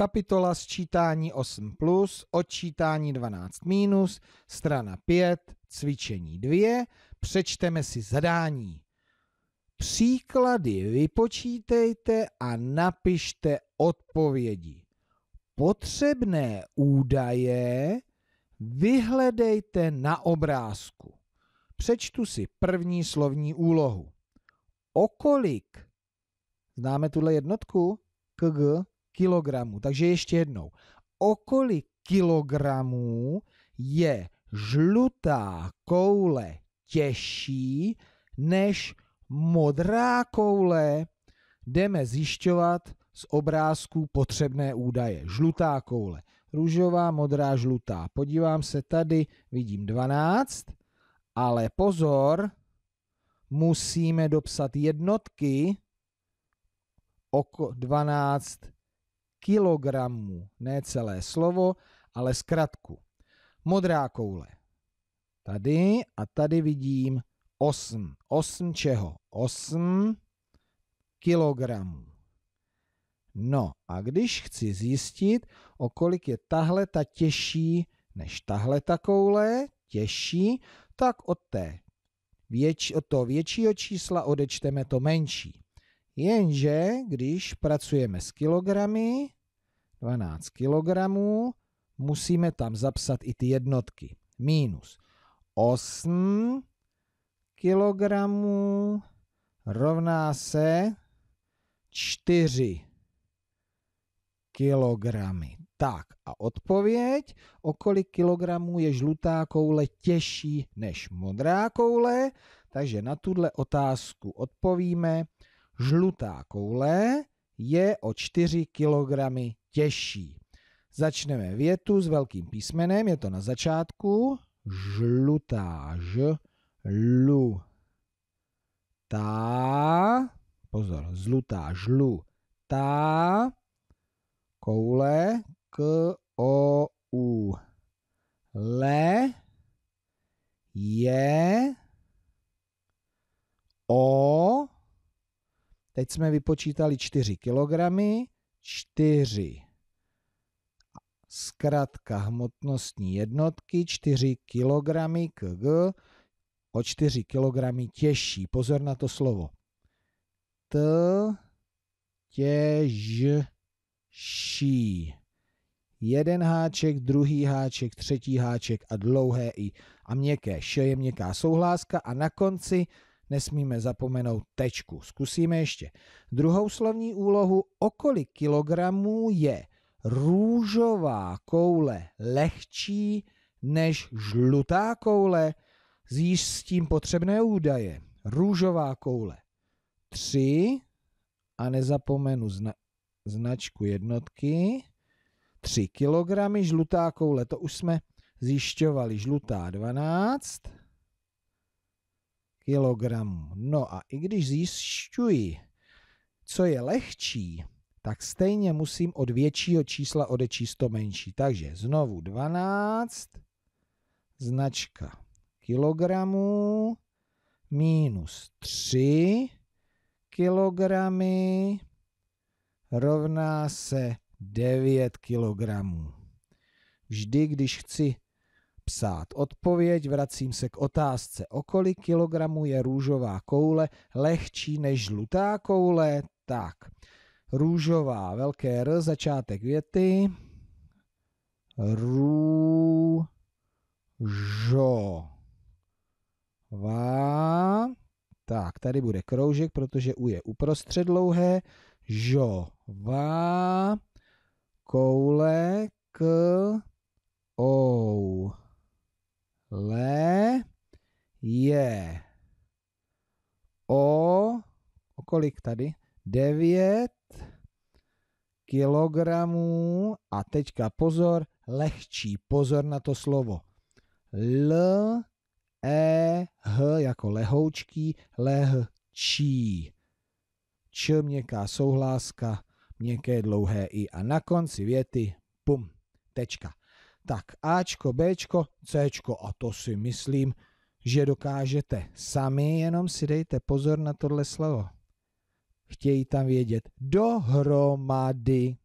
Kapitola sčítání 8 plus, odčítání 12 minus, strana 5, cvičení 2, přečteme si zadání. Příklady vypočítejte a napište odpovědi. Potřebné údaje vyhledejte na obrázku. Přečtu si první slovní úlohu. Okolik? Známe tuhle jednotku? KG? kilogramů. Takže ještě jednou. O kolik kilogramů je žlutá koule těžší než modrá koule? Jdeme zjišťovat z obrázků potřebné údaje. Žlutá koule. Růžová, modrá, žlutá. Podívám se tady, vidím 12, ale pozor, musíme dopsat jednotky, oko 12 kilogramů, ne celé slovo, ale zkratku. Modrá koule. Tady a tady vidím 8. 8 čeho? 8 kilogramů. No a když chci zjistit, o kolik je tahle ta těžší než tahle ta koule, těžší, tak od, té věč, od toho většího čísla odečteme to menší. Jenže když pracujeme s kilogramy, 12 kilogramů, musíme tam zapsat i ty jednotky. Minus 8 kilogramů rovná se 4 kilogramy. Tak a odpověď, o kolik kilogramů je žlutá koule těžší než modrá koule, takže na tuhle otázku odpovíme Žlutá koule je o 4 kg těžší. Začneme větu s velkým písmenem, je to na začátku. Žlutá, žlu, Ta. pozor, zlutá, žlu, Ta. koule, k, o, u, le, je, Teď jsme vypočítali 4 kg, 4 zkrátka hmotnostní jednotky 4 kg kg o 4 kg těžší. Pozor na to slovo. T těžší. Jeden háček, druhý háček, třetí háček a dlouhé i a měkké. Š je měkká souhláska a na konci nesmíme zapomenout tečku. Zkusíme ještě. Druhou slovní úlohu, o kolik kilogramů je růžová koule lehčí než žlutá koule? Zjíš s tím potřebné údaje. Růžová koule 3 a nezapomenu zna značku jednotky. 3 kilogramy, žlutá koule, to už jsme zjišťovali. Žlutá 12 kilogramů. No a i když zjišťuji, co je lehčí, tak stejně musím od většího čísla odečíst to menší. Takže znovu 12, značka kilogramů, minus 3 kilogramy, rovná se 9 kilogramů. Vždy, když chci psát odpověď, vracím se k otázce, o kolik kilogramů je růžová koule lehčí než žlutá koule? Tak, růžová, velké R, začátek věty, růžová, tak, tady bude kroužek, protože U je uprostřed dlouhé, žová, koule, k, Le je o, o kolik tady? 9 kilogramů a teďka pozor, lehčí, pozor na to slovo. L, E, H jako lehoučký, lehčí. Č měkká souhláska, měkké dlouhé I a na konci věty, pum, tečka tak Ačko, Bčko, Cčko a to si myslím, že dokážete sami, jenom si dejte pozor na tohle slovo. Chtějí tam vědět dohromady.